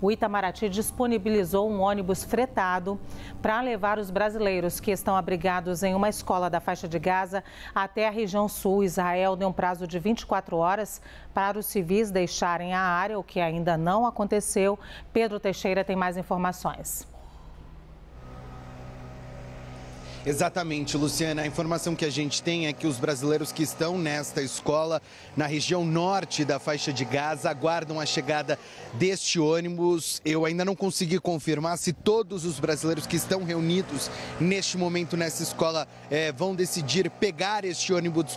o Itamaraty disponibilizou um ônibus fretado para levar os brasileiros que estão abrigados em uma escola da faixa de Gaza até a região sul. Israel deu um prazo de 24 horas para os civis deixarem a área, o que ainda não aconteceu. Pedro Teixeira tem mais informações. Exatamente, Luciana. A informação que a gente tem é que os brasileiros que estão nesta escola, na região norte da faixa de Gaza, aguardam a chegada deste ônibus. Eu ainda não consegui confirmar se todos os brasileiros que estão reunidos neste momento nessa escola é, vão decidir pegar este ônibus,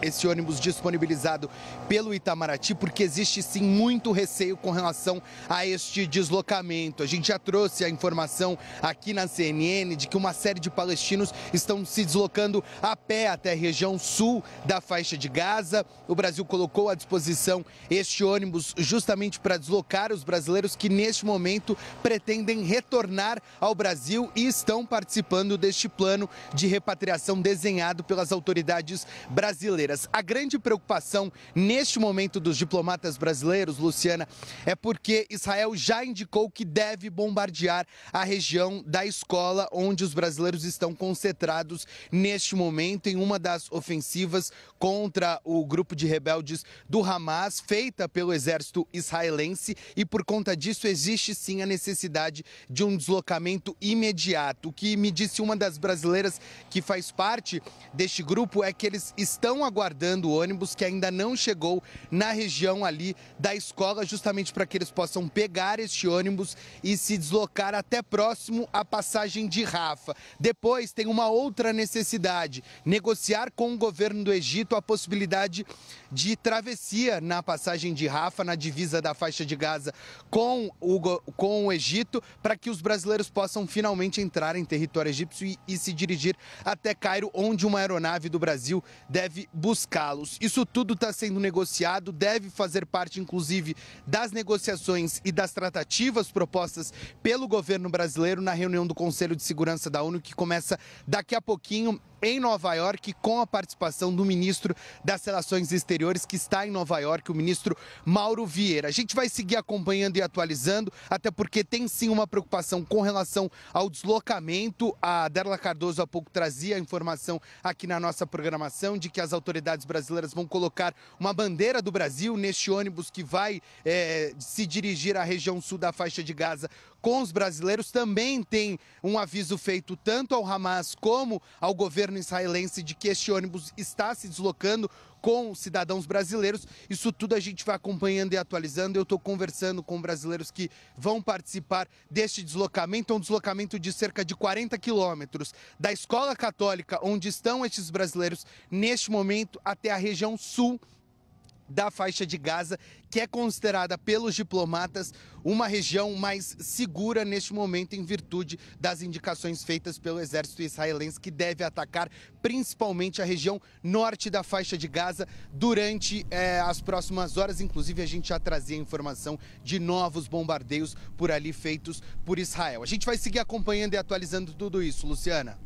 este ônibus disponibilizado pelo Itamaraty, porque existe sim muito receio com relação a este deslocamento. A gente já trouxe a informação aqui na CNN de que uma série de palestinos estão se deslocando a pé até a região sul da faixa de Gaza. O Brasil colocou à disposição este ônibus justamente para deslocar os brasileiros que neste momento pretendem retornar ao Brasil e estão participando deste plano de repatriação desenhado pelas autoridades brasileiras. A grande preocupação neste momento dos diplomatas brasileiros, Luciana, é porque Israel já indicou que deve bombardear a região da escola onde os brasileiros estão concentrados concentrados neste momento em uma das ofensivas contra o grupo de rebeldes do Hamas, feita pelo exército israelense, e por conta disso existe sim a necessidade de um deslocamento imediato. O que me disse uma das brasileiras que faz parte deste grupo é que eles estão aguardando o ônibus que ainda não chegou na região ali da escola, justamente para que eles possam pegar este ônibus e se deslocar até próximo à passagem de Rafa. Depois tem tem uma outra necessidade: negociar com o governo do Egito a possibilidade de travessia na passagem de Rafa, na divisa da faixa de Gaza com o, com o Egito, para que os brasileiros possam finalmente entrar em território egípcio e, e se dirigir até Cairo, onde uma aeronave do Brasil deve buscá-los. Isso tudo está sendo negociado, deve fazer parte, inclusive, das negociações e das tratativas propostas pelo governo brasileiro na reunião do Conselho de Segurança da ONU, que começa Daqui a pouquinho em Nova York com a participação do ministro das Relações Exteriores que está em Nova York, o ministro Mauro Vieira. A gente vai seguir acompanhando e atualizando, até porque tem sim uma preocupação com relação ao deslocamento. A Derla Cardoso há pouco trazia a informação aqui na nossa programação de que as autoridades brasileiras vão colocar uma bandeira do Brasil neste ônibus que vai é, se dirigir à região sul da faixa de Gaza com os brasileiros. Também tem um aviso feito tanto ao Hamas como ao governo governo israelense de que este ônibus está se deslocando com cidadãos brasileiros. Isso tudo a gente vai acompanhando e atualizando. Eu estou conversando com brasileiros que vão participar deste deslocamento, é um deslocamento de cerca de 40 quilômetros da escola católica onde estão estes brasileiros neste momento até a região sul da faixa de Gaza, que é considerada pelos diplomatas uma região mais segura neste momento em virtude das indicações feitas pelo exército israelense que deve atacar principalmente a região norte da faixa de Gaza durante eh, as próximas horas. Inclusive a gente já trazia informação de novos bombardeios por ali feitos por Israel. A gente vai seguir acompanhando e atualizando tudo isso, Luciana.